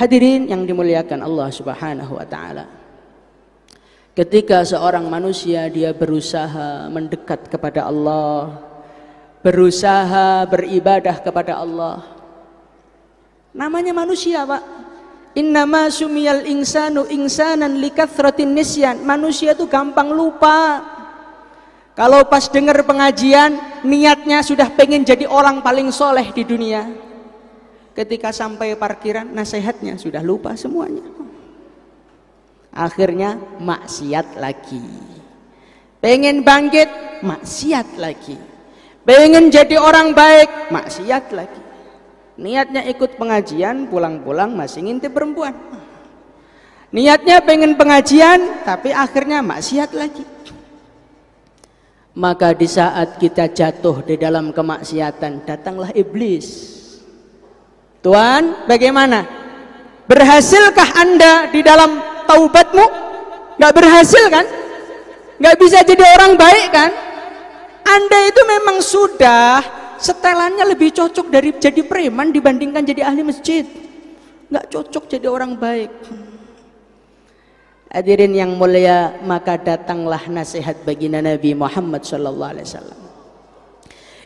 Hadirin yang dimuliakan Allah Subhanahu wa taala. Ketika seorang manusia dia berusaha mendekat kepada Allah, berusaha beribadah kepada Allah. Namanya manusia, Pak. Innama sumial insanu insanan likathratin nisyan. Manusia itu gampang lupa. Kalau pas dengar pengajian, niatnya sudah pengen jadi orang paling soleh di dunia. Ketika sampai parkiran, nasihatnya sudah lupa semuanya. Akhirnya maksiat lagi. Pengen bangkit, maksiat lagi. Pengen jadi orang baik, maksiat lagi. Niatnya ikut pengajian, pulang-pulang masih ngintip perempuan. Niatnya pengen pengajian, tapi akhirnya maksiat lagi. Maka di saat kita jatuh di dalam kemaksiatan, datanglah iblis Tuhan, bagaimana? Berhasilkah Anda di dalam taubatmu? Gak berhasil kan? Gak bisa jadi orang baik kan? Anda itu memang sudah setelannya lebih cocok dari jadi preman dibandingkan jadi ahli masjid. Gak cocok jadi orang baik. Hadirin yang mulia, maka datanglah nasihat bagi Nabi Muhammad sallallahu alaihi wasallam.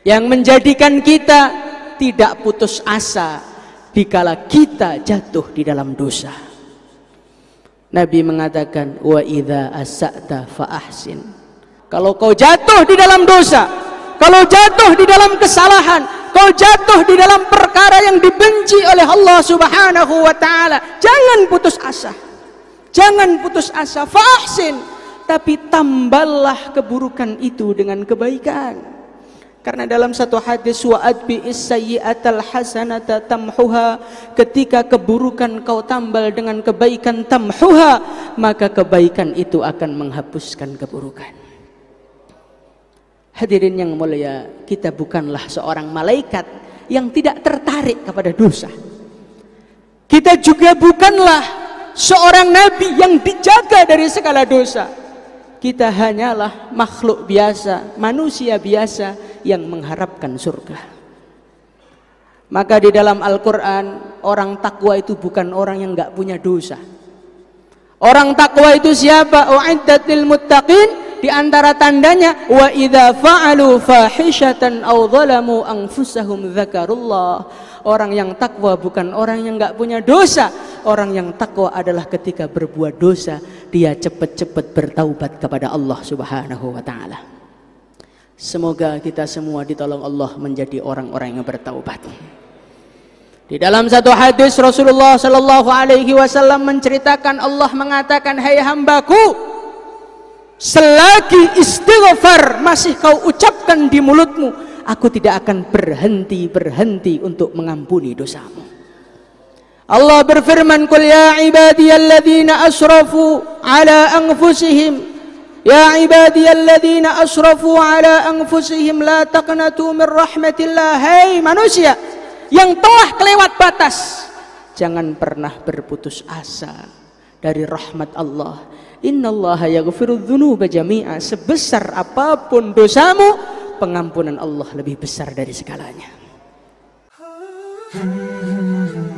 Yang menjadikan kita tidak putus asa dikala kita jatuh di dalam dosa. Nabi mengatakan wa idha asata fa Kalau kau jatuh di dalam dosa, kalau jatuh di dalam kesalahan, kau jatuh di dalam perkara yang dibenci oleh Allah Subhanahu wa taala, jangan putus asa. Jangan putus asa, fa'ahsin, tapi tambahlah keburukan itu dengan kebaikan. Karena dalam satu hadis wa'ad bi isayyi'atal hasanata tamhuha ketika keburukan kau tambal dengan kebaikan tamhuha maka kebaikan itu akan menghapuskan keburukan. Hadirin yang mulia, kita bukanlah seorang malaikat yang tidak tertarik kepada dosa. Kita juga bukanlah seorang nabi yang dijaga dari segala dosa. Kita hanyalah makhluk biasa, manusia biasa yang mengharapkan surga. Maka di dalam Al-Quran orang takwa itu bukan orang yang nggak punya dosa. Orang takwa itu siapa? Uiddat muttaqin di antara tandanya wa idza fa'alu fahishatan aw zalamu anfusahum dzakarullah. Orang yang takwa bukan orang yang nggak punya dosa. Orang yang takwa adalah ketika berbuat dosa dia cepat-cepat bertaubat kepada Allah Subhanahu wa taala. Semoga kita semua ditolong Allah menjadi orang-orang yang bertaubat. Di dalam satu hadis Rasulullah Shallallahu Alaihi Wasallam menceritakan Allah mengatakan, Hai hey hambaku, selagi istighfar masih kau ucapkan di mulutmu, aku tidak akan berhenti berhenti untuk mengampuni dosamu. Allah berfirman, "Qul ya ibadiyalladzina asrafu ala anfusihim يا عبادي الذين أسرفوا على أنفسهم لا تقنطوا من رحمة الله هاي manusia yang telah kelewat batas jangan pernah berputus asa dari rahmat Allah Inna Allah dzunuba jami'a sebesar apapun dosamu pengampunan Allah lebih besar dari segalanya hmm.